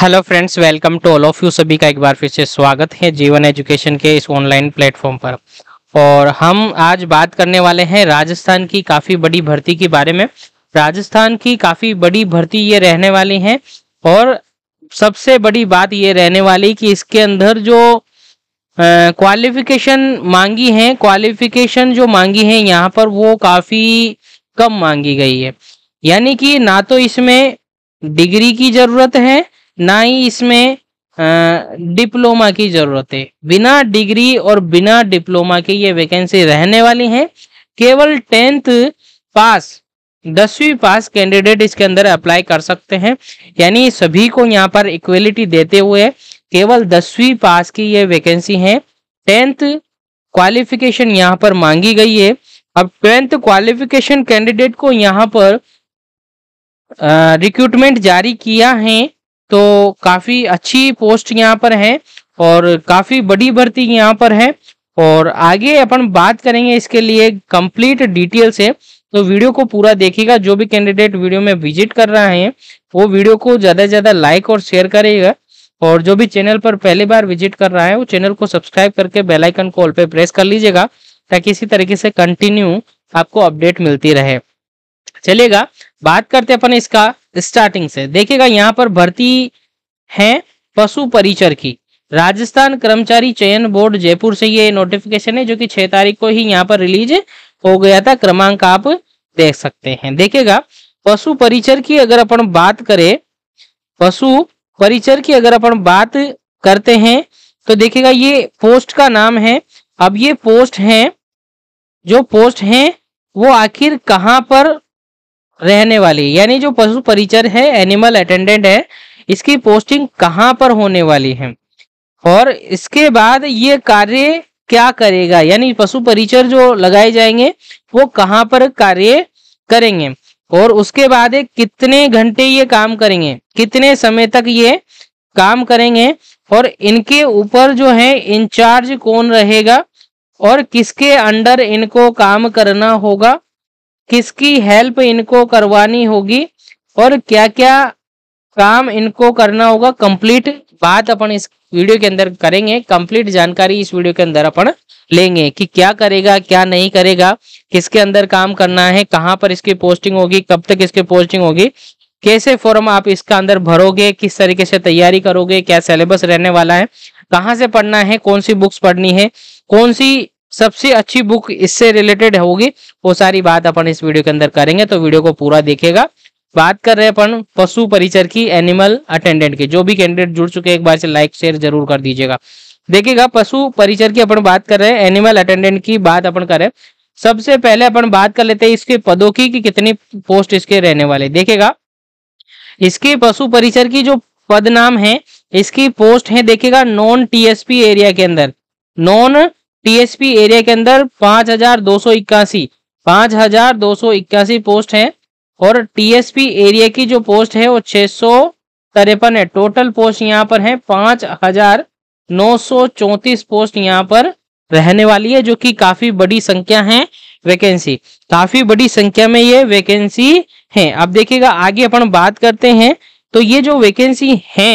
hello friends welcome to all of you सभी का एक बार फिर से स्वागत है जीवन एजुकेशन के इस ऑनलाइन प्लेटफॉर्म पर और हम आज बात करने वाले हैं राजस्थान की काफ़ी बड़ी भर्ती के बारे में राजस्थान की काफ़ी बड़ी भर्ती ये रहने वाली है और सबसे बड़ी बात ये रहने वाली कि इसके अंदर जो क्वालिफिकेशन मांगी है क्वालिफिकेशन जो मांगी है यहाँ पर वो काफ़ी कम मांगी गई है यानी कि ना तो इसमें डिग्री की ज़रूरत है ना ही इसमें डिप्लोमा की जरूरत है बिना डिग्री और बिना डिप्लोमा के ये वैकेंसी रहने वाली है केवल टेंथ पास दसवीं पास कैंडिडेट इसके अंदर अप्लाई कर सकते हैं यानी सभी को यहाँ पर इक्वलिटी देते हुए केवल दसवीं पास की ये वैकेंसी है टेंथ क्वालिफिकेशन यहाँ पर मांगी गई है अब टेंथ क्वालिफिकेशन कैंडिडेट को यहाँ पर रिक्रूटमेंट जारी किया है तो काफी अच्छी पोस्ट यहाँ पर है और काफी बड़ी भर्ती यहाँ पर है और आगे अपन बात करेंगे इसके लिए कंप्लीट डिटेल से तो वीडियो को पूरा देखिएगा जो भी कैंडिडेट वीडियो में विजिट कर रहा है वो वीडियो को ज्यादा से ज्यादा लाइक और शेयर करेगा और जो भी चैनल पर पहली बार विजिट कर रहा है वो चैनल को सब्सक्राइब करके बेल आइकन को ऑल पे प्रेस कर लीजिएगा ताकि इसी तरीके से कंटिन्यू आपको अपडेट मिलती रहे चलेगा बात करते अपन इसका स्टार्टिंग से देखिएगा यहाँ पर भर्ती है पशु परिचर की राजस्थान कर्मचारी चयन बोर्ड जयपुर से ये नोटिफिकेशन है जो कि छह तारीख को ही यहाँ पर रिलीज हो गया था क्रमांक आप देख सकते हैं देखिएगा पशु परिचर की अगर अपन बात करें पशु परिचर की अगर अपन बात करते हैं तो देखिएगा ये पोस्ट का नाम है अब ये पोस्ट है जो पोस्ट है वो आखिर कहाँ पर रहने वाली यानी जो पशु परिचर है एनिमल अटेंडेंट है इसकी पोस्टिंग कहाँ पर होने वाली है और इसके बाद ये कार्य क्या करेगा यानी पशु परिचर जो लगाए जाएंगे वो कहाँ पर कार्य करेंगे और उसके बाद कितने घंटे ये काम करेंगे कितने समय तक ये काम करेंगे और इनके ऊपर जो है इंचार्ज कौन रहेगा और किसके अंडर इनको काम करना होगा किसकी हेल्प इनको करवानी होगी और क्या क्या काम इनको करना होगा कंप्लीट बात अपन इस वीडियो के अंदर करेंगे कंप्लीट जानकारी इस वीडियो के अंदर अपन लेंगे कि क्या करेगा क्या नहीं करेगा किसके अंदर काम करना है कहाँ पर इसकी पोस्टिंग होगी कब तक इसकी पोस्टिंग होगी कैसे फॉर्म आप इसका अंदर भरोगे किस तरीके से तैयारी करोगे क्या सिलेबस रहने वाला है कहाँ से पढ़ना है कौन सी बुक्स पढ़नी है कौन सी सबसे अच्छी बुक इससे रिलेटेड होगी वो सारी बात अपन इस वीडियो के अंदर करेंगे तो वीडियो को पूरा देखेगा बात कर रहे हैं अपन पशु परिचर की एनिमल अटेंडेंट की जो भी कैंडिडेट जुड़ चुके हैं एक बार से लाइक शेयर जरूर कर दीजिएगा देखिएगा पशु परिचर की अपन बात कर रहे हैं एनिमल अटेंडेंट की बात अपन कर रहे हैं सबसे पहले अपन बात कर लेते हैं इसके पदों की कि कितनी पोस्ट इसके रहने वाले देखेगा इसके पशु परिचर की जो पद नाम है इसकी पोस्ट है देखेगा नॉन टीएसपी एरिया के अंदर नॉन टीएसपी एरिया के अंदर पांच हजार दो सौ इक्यासी पांच हजार दो सौ इक्यासी पोस्ट है और टीएसपी एरिया की जो पोस्ट है वो छह सौ तिरपन है टोटल पोस्ट यहाँ पर है पांच हजार नौ सौ चौतीस पोस्ट यहाँ पर रहने वाली है जो कि काफी बड़ी संख्या है वैकेंसी काफी बड़ी संख्या में ये वैकेंसी है अब देखिएगा आगे अपन बात करते हैं तो ये जो वैकेंसी है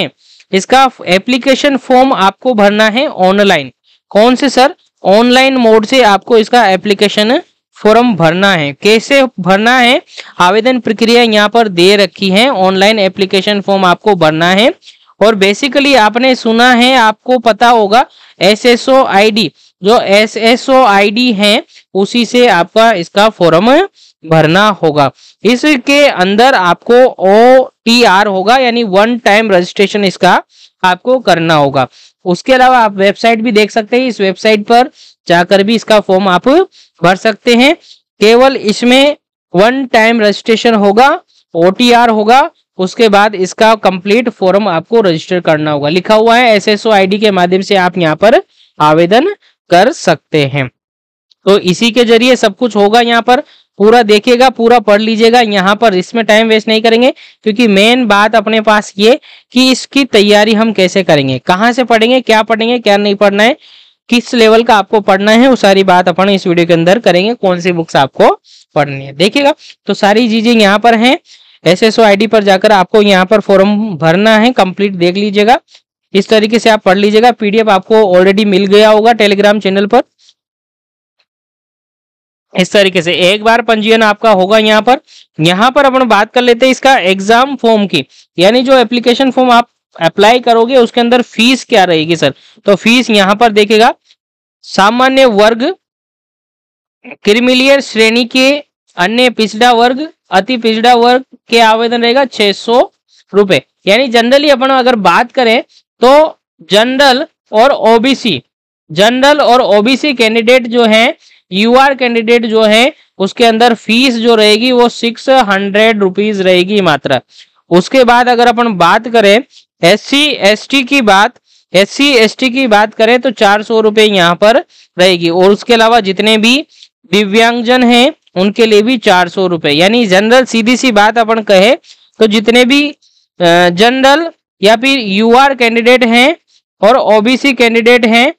इसका एप्लीकेशन फॉर्म आपको भरना है ऑनलाइन कौन से सर ऑनलाइन मोड से आपको इसका एप्लीकेशन फॉर्म भरना है कैसे भरना है आवेदन प्रक्रिया यहाँ पर दे रखी है ऑनलाइन एप्लीकेशन फॉर्म आपको भरना है और बेसिकली आपने सुना है आपको पता होगा S S O I D जो S S O I D है उसी से आपका इसका फॉर्म भरना होगा इसके अंदर आपको ओ टी आर होगा यानी वन टाइम रजिस्ट्रेशन इसका आपको करना होगा उसके अलावा आप वेबसाइट भी देख सकते हैं इस वेबसाइट पर जाकर भी इसका फॉर्म आप भर सकते हैं केवल इसमें वन टाइम रजिस्ट्रेशन होगा ओटीआर होगा उसके बाद इसका कंप्लीट फॉर्म आपको रजिस्टर करना होगा लिखा हुआ है एसएसओ आईडी के माध्यम से आप यहाँ पर आवेदन कर सकते हैं तो इसी के जरिए सब कुछ होगा यहाँ पर पूरा देखिएगा पूरा पढ़ लीजिएगा यहाँ पर इसमें टाइम वेस्ट नहीं करेंगे क्योंकि मेन बात अपने पास ये कि इसकी तैयारी हम कैसे करेंगे कहाँ से पढ़ेंगे क्या पढ़ेंगे क्या नहीं पढ़ना है किस लेवल का आपको पढ़ना है वो सारी बात अपन इस वीडियो के अंदर करेंगे कौन सी बुक्स आपको पढ़नी है देखिएगा तो सारी चीजें यहाँ पर है एस एस पर जाकर आपको यहाँ पर फॉर्म भरना है कंप्लीट देख लीजिएगा इस तरीके से आप पढ़ लीजिएगा पीडीएफ आपको ऑलरेडी मिल गया होगा टेलीग्राम चैनल पर इस तरीके से एक बार पंजीयन आपका होगा यहाँ पर यहाँ पर अपन बात कर लेते हैं इसका एग्जाम फॉर्म की यानी जो एप्लीकेशन फॉर्म आप अप्लाई करोगे उसके अंदर फीस क्या रहेगी सर तो फीस यहाँ पर देखेगा सामान्य वर्ग क्रिमिलियर श्रेणी के अन्य पिछड़ा वर्ग अति पिछड़ा वर्ग के आवेदन रहेगा छह सौ रुपए यानी जनरली अपन अगर बात करें तो जनरल और ओबीसी जनरल और ओबीसी कैंडिडेट जो हैं यूआर कैंडिडेट जो है उसके अंदर फीस जो रहेगी वो सिक्स हंड्रेड रुपीज रहेगी मात्र उसके बाद अगर अपन बात करें एस सी एस टी की बात एस सी एस टी की बात करें तो चार सौ रुपए यहाँ पर रहेगी और उसके अलावा जितने भी दिव्यांगजन है उनके लिए भी चार सौ रुपए यानी जनरल सीधी सी बात अपन कहे तो जितने भी जनरल या फिर यूआर कैंडिडेट हैं और ओबीसी कैंडिडेट हैं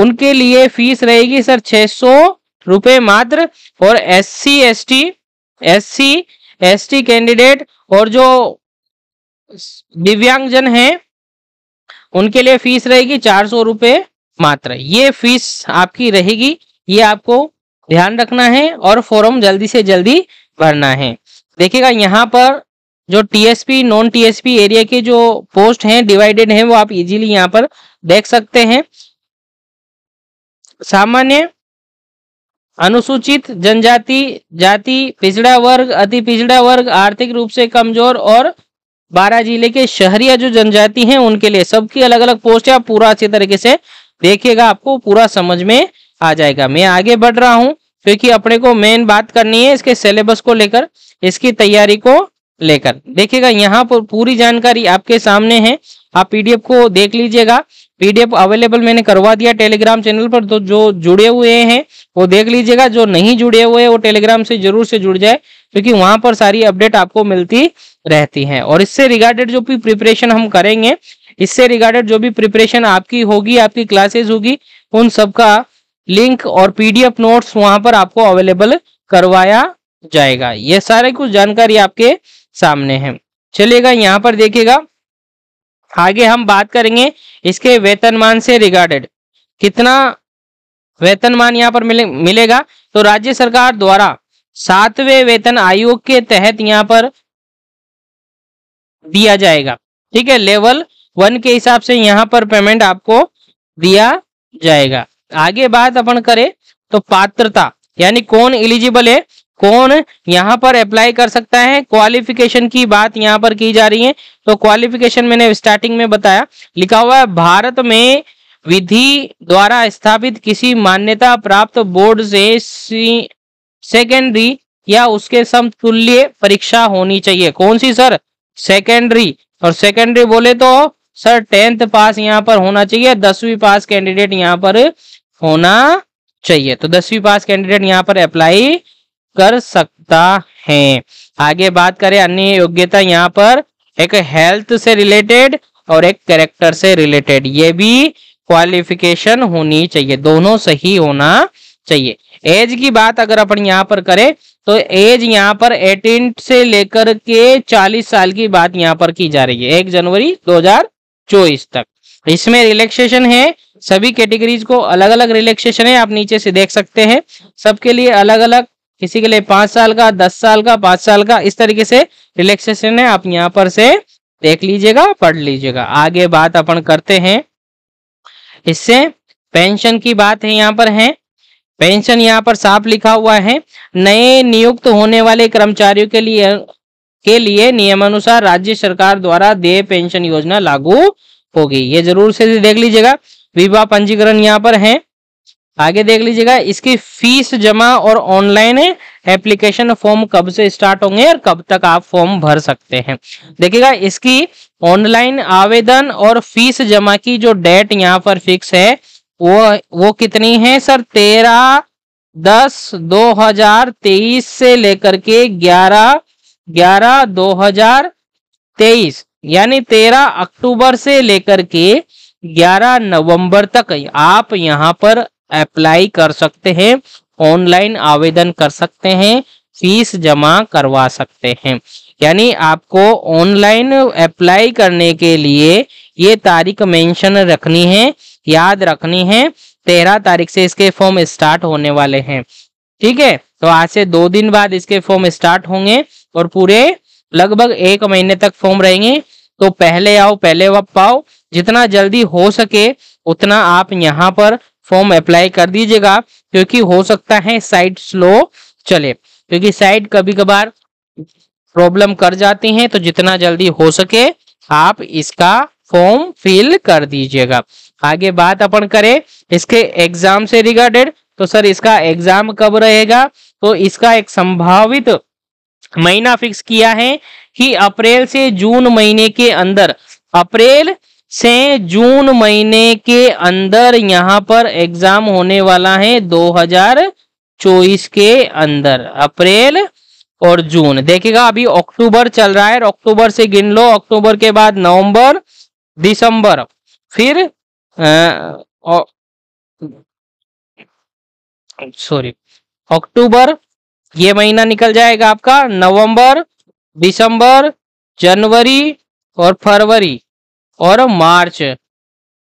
उनके लिए फीस रहेगी सर छह सौ रुपए मात्र और S C S T S C S T candidate और जो दिव्यांगजन हैं उनके लिए फीस रहेगी चार सौ रुपए मात्र ये फीस आपकी रहेगी ये आपको ध्यान रखना है और फॉर्म जल्दी से जल्दी भरना है देखिएगा यहाँ पर जो टीएसपी नॉन टीएसपी एरिया के जो पोस्ट हैं डिवाइडेड हैं वो आप इजीली यहाँ पर देख सकते हैं सामान्य अनुसूचित जनजाति जाति पिछड़ा वर्ग अति पिछड़ा वर्ग आर्थिक रूप से कमजोर और बारह जिले के शहरी जो जनजाति हैं उनके लिए सबकी अलग अलग पोस्ट है पूरा अच्छे तरीके से देखिएगा आपको पूरा समझ में आ जाएगा मैं आगे बढ़ रहा हूं क्योंकि अपने को मेन बात करनी है इसके सिलेबस को लेकर इसकी तैयारी को लेकर देखिएगा यहाँ पर पूरी जानकारी आपके सामने है आप पीडीएफ को देख लीजिएगा पीडीएफ अवेलेबल मैंने करवा दिया टेलीग्राम चैनल पर तो जो जुड़े हुए हैं वो देख लीजिएगा जो नहीं जुड़े हुए हैं वो टेलीग्राम से जरूर से जुड़ जाए क्योंकि वहां पर सारी अपडेट आपको मिलती रहती है और इससे रिगार्डेड जो भी प्रिपरेशन हम करेंगे इससे रिगार्डेड जो भी प्रिपरेशन आपकी होगी आपकी क्लासेस होगी उन सबका लिंक और पीडीएफ नोट्स वहां पर आपको अवेलेबल करवाया जाएगा ये सारे कुछ जानकारी आपके सामने है चलेगा यहाँ पर देखिएगा आगे हम बात करेंगे इसके वेतनमान से रिगार्डेड कितना वेतनमान यहाँ पर मिले मिलेगा तो राज्य सरकार द्वारा सातवें वेतन आयोग के तहत यहाँ पर दिया जाएगा ठीक है लेवल वन के हिसाब से यहाँ पर पेमेंट आपको दिया जाएगा आगे बात अपन करें तो पात्रता यानी कौन एलिजिबल है कौन यहाँ पर अप्लाई कर सकता है क्वालिफिकेशन की बात यहाँ पर की जा रही है तो क्वालिफिकेशन मैंने स्टार्टिंग में बताया लिखा हुआ है भारत में विधि द्वारा स्थापित किसी मान्यता प्राप्त बोर्ड से सेकेंडरी या उसके समतुल्य परीक्षा होनी चाहिए कौन सी सर सेकेंडरी और सेकेंडरी बोले तो सर टेंथ पास यहाँ पर होना चाहिए दसवीं पास कैंडिडेट यहाँ पर होना चाहिए तो दसवीं पास कैंडिडेट यहाँ पर अप्लाई कर सकता है आगे बात करें अन्य योग्यता यहाँ पर एक हेल्थ से रिलेटेड और एक कैरेक्टर से रिलेटेड ये भी क्वालिफिकेशन होनी चाहिए दोनों सही होना चाहिए एज की बात अगर अपन यहाँ पर करें तो एज यहाँ पर 18 से लेकर के 40 साल की बात यहाँ पर की जा रही है एक जनवरी 2024 तक इसमें रिलैक्सेशन है सभी कैटेगरीज को अलग अलग रिलैक्सेशन है आप नीचे से देख सकते हैं सबके लिए अलग अलग किसी के लिए पांच साल का दस साल का पांच साल का इस तरीके से रिलैक्सेशन है आप यहाँ पर से देख लीजिएगा पढ़ लीजिएगा आगे बात अपन करते हैं इससे पेंशन की बात है यहाँ पर है पेंशन यहाँ पर साफ लिखा हुआ है नए नियुक्त होने वाले कर्मचारियों के लिए के लिए नियमानुसार राज्य सरकार द्वारा देय पेंशन योजना लागू होगी ये जरूर से देख लीजिएगा विवाह पंजीकरण यहाँ पर है आगे देख लीजिएगा इसकी फीस जमा और ऑनलाइन एप्लीकेशन फॉर्म कब से स्टार्ट होंगे और कब तक आप फॉर्म भर सकते हैं देखिएगा इसकी ऑनलाइन आवेदन और फीस जमा की जो डेट यहाँ पर फिक्स है वो वो कितनी है सर तेरह दस दो हजार तेईस से लेकर के ग्यारह ग्यारह दो हजार तेईस यानी तेरह अक्टूबर से लेकर के ग्यारह नवंबर तक आप यहाँ पर अप्लाई कर सकते हैं ऑनलाइन आवेदन कर सकते हैं फीस जमा करवा सकते हैं यानी आपको ऑनलाइन अप्लाई करने के लिए ये तारीख मेंशन रखनी है याद रखनी है तेरह तारीख से इसके फॉर्म स्टार्ट होने वाले हैं ठीक है तो आज से दो दिन बाद इसके फॉर्म स्टार्ट होंगे और पूरे लगभग एक महीने तक फॉर्म रहेंगे तो पहले आओ पहले वप पाओ जितना जल्दी हो सके उतना आप यहाँ पर फॉर्म अप्लाई कर दीजिएगा क्योंकि हो सकता है साइट स्लो चले क्योंकि साइट कभी कभार प्रॉब्लम कर जाते हैं तो जितना जल्दी हो सके आप इसका फॉर्म फिल कर दीजिएगा आगे बात अपन करें इसके एग्जाम से रिगार्डेड तो सर इसका एग्जाम कब रहेगा तो इसका एक संभावित महीना फिक्स किया है कि अप्रैल से जून महीने के अंदर अप्रैल से जून महीने के अंदर यहाँ पर एग्जाम होने वाला है 2024 के अंदर अप्रैल और जून देखिएगा अभी अक्टूबर चल रहा है अक्टूबर से गिन लो अक्टूबर के बाद नवंबर दिसंबर फिर सॉरी अक्टूबर ये महीना निकल जाएगा आपका नवंबर दिसंबर जनवरी और फरवरी और मार्च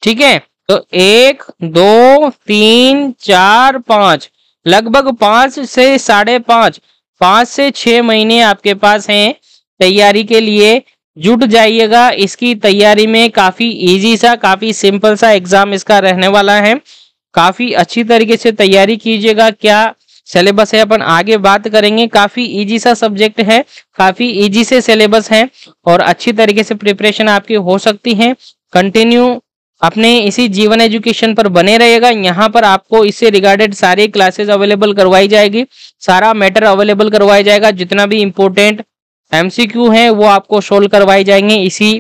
ठीक है तो एक दो तीन चार पांच लगभग पांच से साढ़े पांच पांच से छह महीने आपके पास हैं तैयारी के लिए जुट जाइएगा इसकी तैयारी में काफी इजी सा काफी सिंपल सा एग्जाम इसका रहने वाला है काफी अच्छी तरीके से तैयारी कीजिएगा क्या सिलेबस है अपन आगे बात करेंगे काफी इजी सा सब्जेक्ट है काफी इजी से सिलेबस है और अच्छी तरीके से प्रिपरेशन आपकी हो सकती है कंटिन्यू अपने इसी जीवन एजुकेशन पर बने रहेगा यहाँ पर आपको इससे रिगार्डेड सारी क्लासेस अवेलेबल करवाई जाएगी सारा मैटर अवेलेबल करवाया जाएगा जितना भी इम्पोर्टेंट एमसीक्यू है वो आपको सोल्व करवाए जाएंगे इसी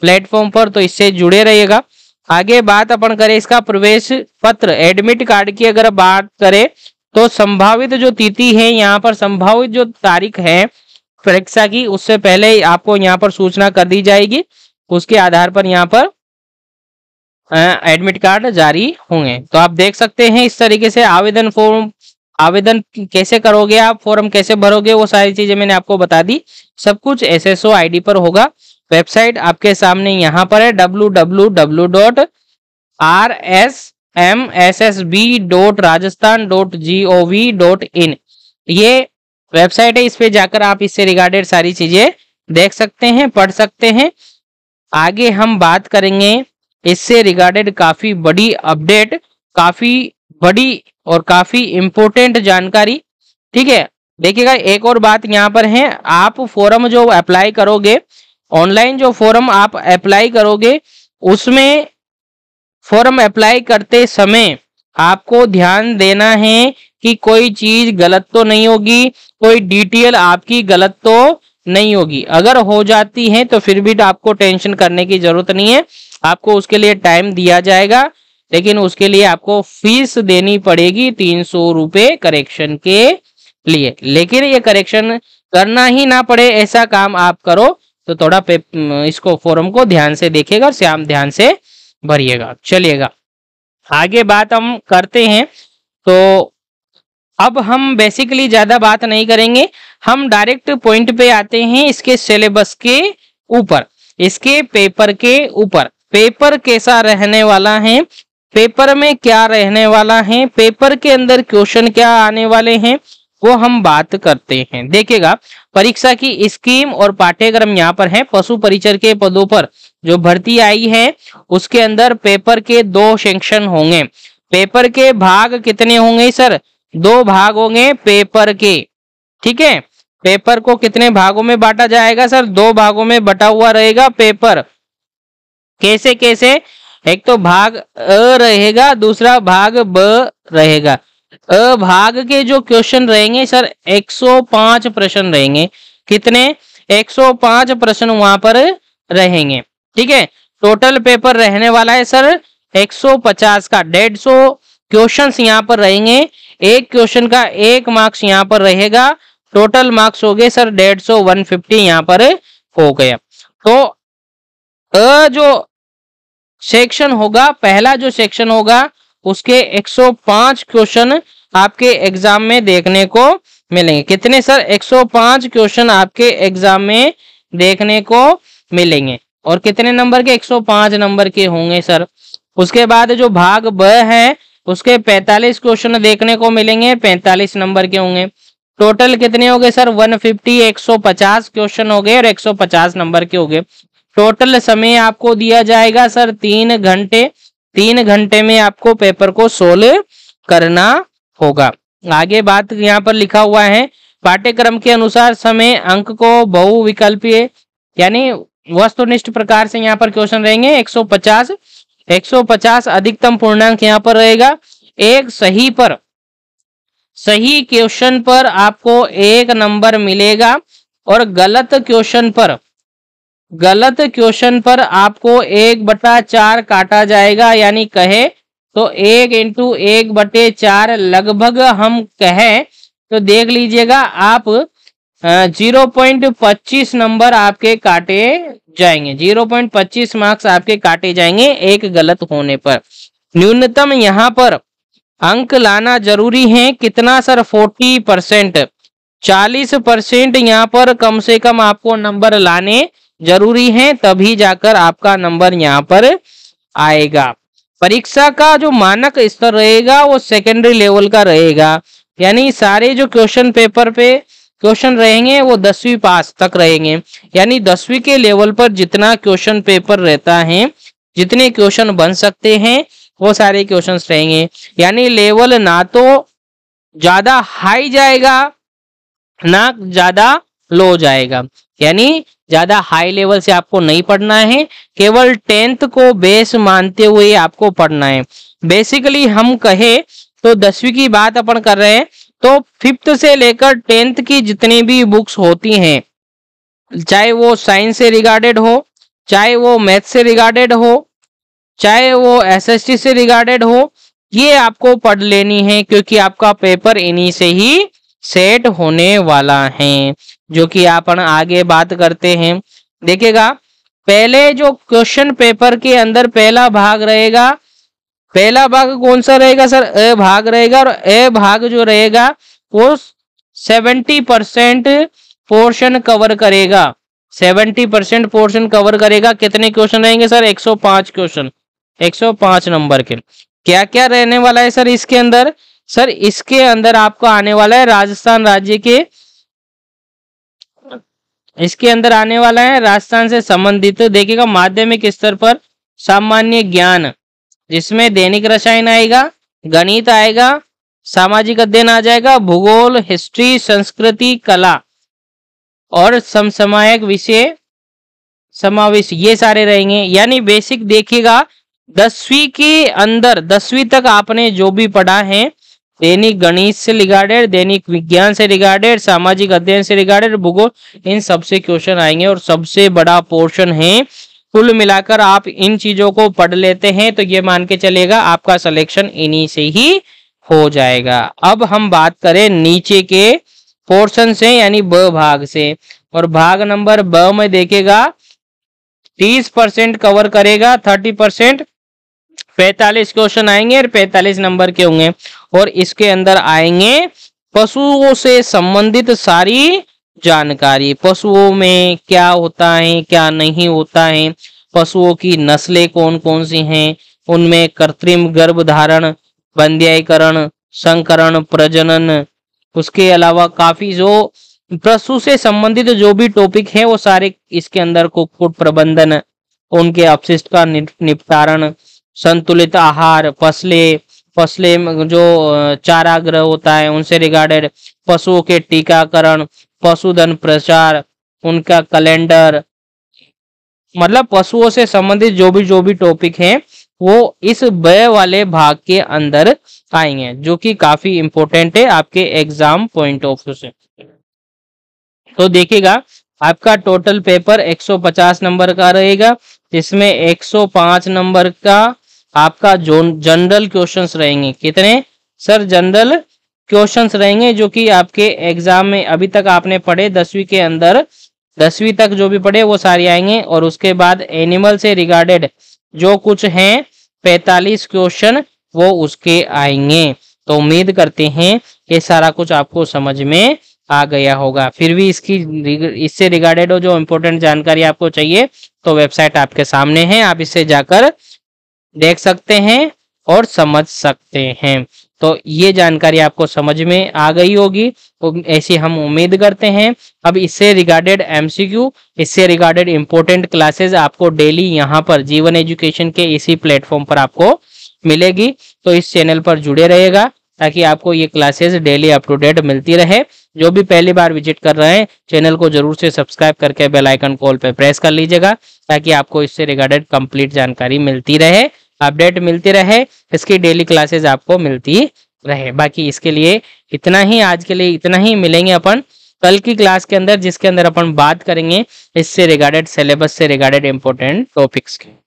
प्लेटफॉर्म पर तो इससे जुड़े रहिएगा आगे बात अपन करें इसका प्रवेश पत्र एडमिट कार्ड की अगर बात करें तो संभावित जो तिथि है यहाँ पर संभावित जो तारीख है परीक्षा की उससे पहले आपको यहाँ पर सूचना कर दी जाएगी उसके आधार पर यहाँ पर एडमिट कार्ड जारी होंगे तो आप देख सकते हैं इस तरीके से आवेदन फॉर्म आवेदन कैसे करोगे आप फॉर्म कैसे भरोगे वो सारी चीजें मैंने आपको बता दी सब कुछ एस एस पर होगा वेबसाइट आपके सामने यहाँ पर है W W W dot R S M S S B dot Rajasthan dot G O V dot in ये वेबसाइट है इस पे जाकर आप इससे रिगार्डेड सारी चीजें देख सकते हैं पढ़ सकते हैं आगे हम बात करेंगे इससे रिगार्डेड काफी बड़ी अपडेट काफी बड़ी और काफी इंपोर्टेंट जानकारी ठीक है देखिएगा एक और बात यहाँ पर है आप फॉरम जो अप्लाई करोगे ऑनलाइन जो फॉरम आप अप्लाई करोगे उसमें फॉर्म अप्लाई करते समय आपको ध्यान देना है कि कोई चीज गलत तो नहीं होगी कोई डिटेल आपकी गलत तो नहीं होगी अगर हो जाती है तो फिर भी आपको टेंशन करने की जरूरत नहीं है आपको उसके लिए टाइम दिया जाएगा लेकिन उसके लिए आपको फीस देनी पड़ेगी तीन सौ रुपये करेक्शन के लिए लेकिन ये करेक्शन करना ही ना पड़े ऐसा काम आप करो तो थोड़ा इसको फोरम को ध्यान से देखेगा और श्याम ध्यान से भरिएगा चलिएगा आगे बात हम करते हैं तो अब हम बेसिकली ज्यादा बात नहीं करेंगे हम डायरेक्ट पॉइंट पे आते हैं इसके सिलेबस के ऊपर इसके पेपर के ऊपर पेपर कैसा रहने वाला है पेपर में क्या रहने वाला है पेपर के अंदर क्वेश्चन क्या आने वाले हैं वो हम बात करते हैं देखिएगा परीक्षा की स्कीम और पाठ्यक्रम यहाँ पर है पशु परिचर के पदों पर जो भर्ती आई है उसके अंदर पेपर के दो सेंक्शन होंगे पेपर के भाग कितने होंगे सर दो भाग होंगे पेपर के ठीक है पेपर को कितने भागों में बांटा जाएगा सर दो भागों में बटा हुआ रहेगा पेपर कैसे कैसे एक तो भाग अ रहेगा दूसरा भाग ब रहेगा अ भाग के जो क्वेश्चन रहेंगे सर 105 प्रश्न रहेंगे कितने 105 प्रश्न वहां पर रहेंगे ठीक है टोटल पेपर रहने वाला है सर 150 का 150 क्वेश्चन यहाँ पर रहेंगे एक क्वेश्चन का एक मार्क्स यहाँ पर रहेगा टोटल मार्क्स हो गए सर डेढ़ सौ वन फिफ्टी यहाँ पर हो गया तो जो सेक्शन होगा पहला जो सेक्शन होगा उसके 105 क्वेश्चन आपके एग्जाम में देखने को मिलेंगे कितने सर 105 क्वेश्चन आपके एग्जाम में देखने को मिलेंगे और कितने नंबर के 105 नंबर के होंगे सर उसके बाद जो भाग ब है उसके 45 क्वेश्चन देखने को मिलेंगे 45 नंबर के होंगे टोटल कितने हो गए सर 150 150 क्वेश्चन हो गए और 150 नंबर के हो गए टोटल समय आपको दिया जाएगा सर तीन घंटे तीन घंटे में आपको पेपर को सोल्व करना होगा आगे बात यहाँ पर लिखा हुआ है पाठ्यक्रम के अनुसार समय अंक को बहुविकल्पीय यानी वस्तुनिष्ठ प्रकार से यहाँ पर क्वेश्चन रहेंगे 150 150 अधिकतम पूर्णांक यहाँ पर रहेगा एक सही पर सही क्वेश्चन पर आपको एक नंबर मिलेगा और गलत क्वेश्चन पर गलत क्वेश्चन पर आपको एक बटा चार काटा जाएगा यानी कहे तो एक इंटू एक बटे चार लगभग हम कहें तो देख लीजिएगा आप जीरो पॉइंट पच्चीस नंबर आपके काटे जाएंगे जीरो पॉइंट पच्चीस मार्क्स आपके काटे जाएंगे एक गलत होने पर न्यूनतम यहाँ पर अंक लाना जरूरी है कितना सर फोर्टी परसेंट चालीस परसेंट यहाँ पर कम से कम आपको नंबर लाने जरूरी है तभी जाकर आपका नंबर यहाँ पर आएगा परीक्षा का जो मानक स्तर रहेगा वो सेकेंडरी लेवल का रहेगा यानी सारे जो क्वेश्चन पेपर पे क्वेश्चन रहेंगे वो दसवीं पास तक रहेंगे यानी दसवीं के लेवल पर जितना क्वेश्चन पेपर रहता है जितने क्वेश्चन बन सकते हैं वो सारे क्वेश्चन रहेंगे यानी लेवल ना तो ज्यादा हाई जाएगा ना ज्यादा लो जाएगा यानी ज्यादा हाई लेवल से आपको नहीं पढ़ना है केवल टेंथ को बेस मानते हुए आपको पढ़ना है बेसिकली हम कहे तो दसवीं की बात अपन कर रहे हैं तो फिफ्थ से लेकर टेंथ की जितनी भी बुक्स होती हैं चाहे वो साइंस से रिगार्डेड हो चाहे वो मैथ से रिगार्डेड हो चाहे वो एसएसटी से रिगार्डेड हो ये आपको पढ़ लेनी है क्योंकि आपका पेपर इन्हीं से ही सेट होने वाला है जो कि आप आगे बात करते हैं देखिएगा पहले जो क्वेश्चन पेपर के अंदर पहला भाग रहेगा पहला भाग कौन सा रहेगा सर ए भाग रहेगा और ए भाग जो रहेगा वो सेवेंटी परसेंट पोर्शन कवर करेगा सेवेंटी परसेंट पोर्शन कवर करेगा कितने क्वेश्चन रहेंगे सर एक सौ पांच क्वेश्चन एक सौ पांच नंबर के क्या क्या रहने वाला है सर इसके अंदर सर इसके अंदर आपको आने वाला है राजस्थान राज्य के इसके अंदर आने वाला है राजस्थान से संबंधित देखिएगा माध्यमिक स्तर पर सामान्य ज्ञान जिसमें दैनिक रसायन आएगा गणित आएगा सामाजिक अध्ययन आ जाएगा भूगोल हिस्ट्री संस्कृति कला और समसमायक विषय समावेश ये सारे रहेंगे यानी बेसिक देखिएगा दसवीं के अंदर दसवीं तक आपने जो भी पढ़ा है दैनिक गणित से रिगार्डेड दैनिक विज्ञान से रिगार्डेड सामाजिक अध्ययन से रिगार्डेड भूगोल इन सबसे क्वेश्चन आएंगे और सबसे बड़ा पोर्शन है कुल मिलाकर आप इन चीजों को पढ़ लेते हैं तो ये मान के चलेगा आपका सिलेक्शन इन्हीं से ही हो जाएगा अब हम बात करें नीचे के पोर्शन से यानी ब भाग से और भाग नंबर ब में देखेगा तीस परसेंट कवर करेगा थर्टी परसेंट पैतालीस क्वेश्चन आएंगे और पैतालीस नंबर के होंगे और इसके अंदर आएंगे पशुओं से संबंधित सारी जानकारी पशुओं में क्या होता है क्या नहीं होता है पशुओं की नस्लें कौन कौन सी हैं उनमें कृत्रिम गर्भधारण बंध्यायकरण संकरण प्रजनन उसके अलावा काफी जो पशु से संबंधित जो भी टॉपिक है वो सारे इसके अंदर कुक्कुट प्रबंधन उनके अपशिष्ट का निपटारण संतुलित आहार फसले फसले जो चाराग्रह होता है उनसे रिगार्डेड पशुओं के टीकाकरण पशुधन प्रचार उनका कैलेंडर मतलब पशुओं से संबंधित जो भी जो भी टॉपिक हैं वो इस व्यय वाले भाग के अंदर आएंगे जो कि काफी इंपॉर्टेंट है आपके एग्जाम पॉइंट ऑफ व्यू से तो देखिएगा आपका टोटल पेपर 150 नंबर का रहेगा जिसमें 105 नंबर का आपका जो जनरल क्वेश्चंस रहेंगे कितने सर जनरल क्वेश्चंस रहेंगे जो कि आपके एग्जाम में अभी तक आपने पढ़े दसवीं के अंदर दसवीं तक जो भी पढ़े वो सारे आएंगे और उसके बाद एनिमल से रिगार्डेड जो कुछ हैं पैतालीस क्वेश्चन वो उसके आएंगे तो उम्मीद करते हैं ये सारा कुछ आपको समझ में आ गया होगा फिर भी इसकी इससे रिगार्डेड जो इम्पोर्टेंट जानकारी आपको चाहिए तो वेबसाइट आपके सामने है आप इसे जाकर देख सकते हैं और समझ सकते हैं तो ये जानकारी आपको समझ में आ गई होगी ऐसी हम उम्मीद करते हैं अब इससे रिगार्डेड एमसीक्यू इससे रिगार्डेड इंपोर्टेंट क्लासेस आपको डेली यहाँ पर जीवन एजुकेशन के इसी प्लेटफॉर्म पर आपको मिलेगी तो इस चैनल पर जुड़े रहेगा ताकि आपको ये classes daily up to date मिलती रहे जो भी पहली बार विजिट कर रहे हैं चैनल को जरूर से सब्सक्राइब करके बेल आइकन कॉल पर प्रेस कर लीजिएगा ताकि आपको इससे रिगार्डेड कंप्लीट जानकारी मिलती रहे अपडेट मिलती रहे इसकी डेली क्लासेज आपको मिलती रहे बाकी इसके लिए इतना ही आज के लिए इतना ही मिलेंगे अपन कल की क्लास के अंदर जिसके अंदर अपन बात करेंगे इससे रिगार्डेड सिलेबस से रिगार्डेड इंपॉर्टेंट टॉपिक्स के